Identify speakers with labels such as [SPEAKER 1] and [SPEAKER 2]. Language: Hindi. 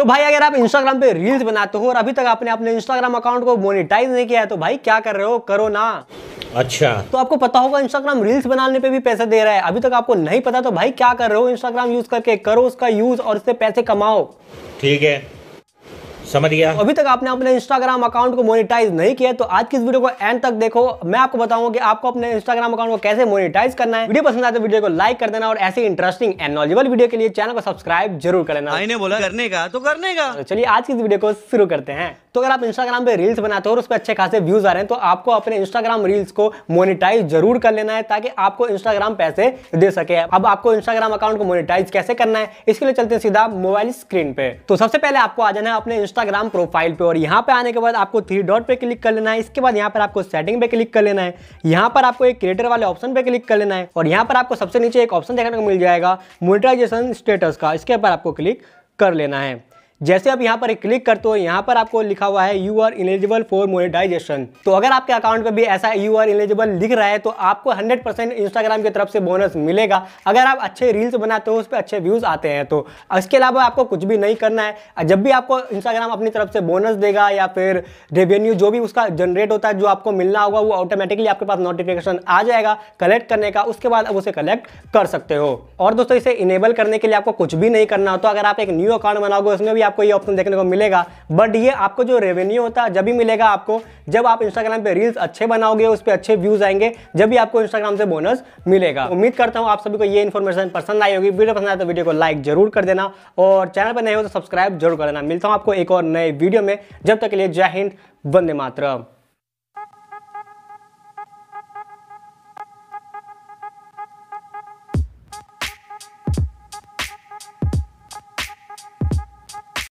[SPEAKER 1] तो भाई अगर आप इंस्टाग्राम पे रील्स बनाते हो और अभी तक आपने अपने इंस्टाग्राम अकाउंट को मोनिटाइज नहीं किया है तो भाई क्या कर रहे हो करो ना अच्छा तो आपको पता होगा इंस्टाग्राम रील्स बनाने पे भी पैसे दे रहा है अभी तक आपको नहीं पता तो भाई क्या कर रहे हो इंस्टाग्राम यूज करके करो उसका यूज और उससे पैसे कमाओ ठीक है समझ गया अभी तक आपने अपने इंस्टाग्राम अकाउंट को मोनिटाइज नहीं किया तो आज की इस वीडियो को एंड तक देखो मैं आपको बताऊंगा कि आपको अपने इंस्टाग्राम अकाउंट को कैसे मोनिटाइज करना है वीडियो पसंद आए तो वीडियो को लाइक कर देना और ऐसे इंटरेस्टिंग एंड नॉलेजेबल वीडियो के लिए चैनल को सब्सक्राइब जरूर कर लेना बोला करने का तो करने का तो चलिए आज की इस वीडियो को शुरू करते हैं तो अगर आप इंस्टाग्राम पे रील्स बनाते हो और उस पर अच्छे खासे व्यूज आ रहे हैं तो आपको अपने इंस्टाग्राम रील्स को मोनिटाइज जरूर कर लेना है ताकि आपको इंस्टाग्राम पैसे दे सके अब आपको इंस्टाग्राम अकाउंट को मोनिटाइज कैसे करना है इसके लिए चलते हैं सीधा मोबाइल स्क्रीन पे तो सबसे पहले आपको आ जाना है अपने इंस्टा इंस्टाग्राम प्रोफाइल पे और यहाँ पे आने के बाद आपको थ्री डॉट पे क्लिक कर लेना है इसके बाद यहाँ पर आपको सेटिंग पे क्लिक कर लेना है यहाँ पर आपको एक क्रिएटर वाले ऑप्शन पे क्लिक कर लेना है और यहाँ पर आपको सबसे नीचे एक ऑप्शन देखने को मिल जाएगा मोनिटाइजेशन स्टेटस का इसके ऊपर आपको क्लिक कर लेना है जैसे आप यहाँ पर क्लिक करते हो यहाँ पर आपको लिखा हुआ है you are eligible for monetization तो अगर आपके अकाउंट पर भी ऐसा यू आर इलिजिबल लिख रहा है तो आपको हंड्रेड परसेंट इंस्टाग्राम की तरफ से बोनस मिलेगा अगर आप अच्छे रील्स बनाते हो उस पर अच्छे व्यूज़ आते हैं तो इसके अलावा आपको कुछ भी नहीं करना है जब भी आपको इंस्टाग्राम अपनी तरफ से बोनस देगा या फिर रेवेन्यू जो भी उसका जनरेट होता है जो आपको मिलना होगा वो ऑटोमेटिकली आपके पास नोटिफिकेशन आ जाएगा कलेक्ट करने का उसके बाद आप उसे कलेक्ट कर सकते हो और दोस्तों इसे इनेबल करने के लिए आपको कुछ भी नहीं करना होता तो अगर आप एक न्यू अकाउंट बनाओगे उसमें भी आपको ये ऑप्शन देखने को मिलेगा बट ये आपको जो रेवेन्यू होता है जब भी मिलेगा आपको जब आप इंस्टाग्राम पे रील्स अच्छे बनाओगे उस पर अच्छे व्यूज आएंगे जब भी आपको इंस्टाग्राम से बोनस मिलेगा उम्मीद करता हूँ आप सभी को ये इन्फॉर्मेशन पसंद आई होगी वीडियो पसंद आए तो वीडियो को लाइक जरूर कर देना और चैनल पर नए हो तो सब्सक्राइब जरूर कर देना मिलता हूँ आपको एक और नए वीडियो में जब तक के लिए जय हिंद वंदे मातरम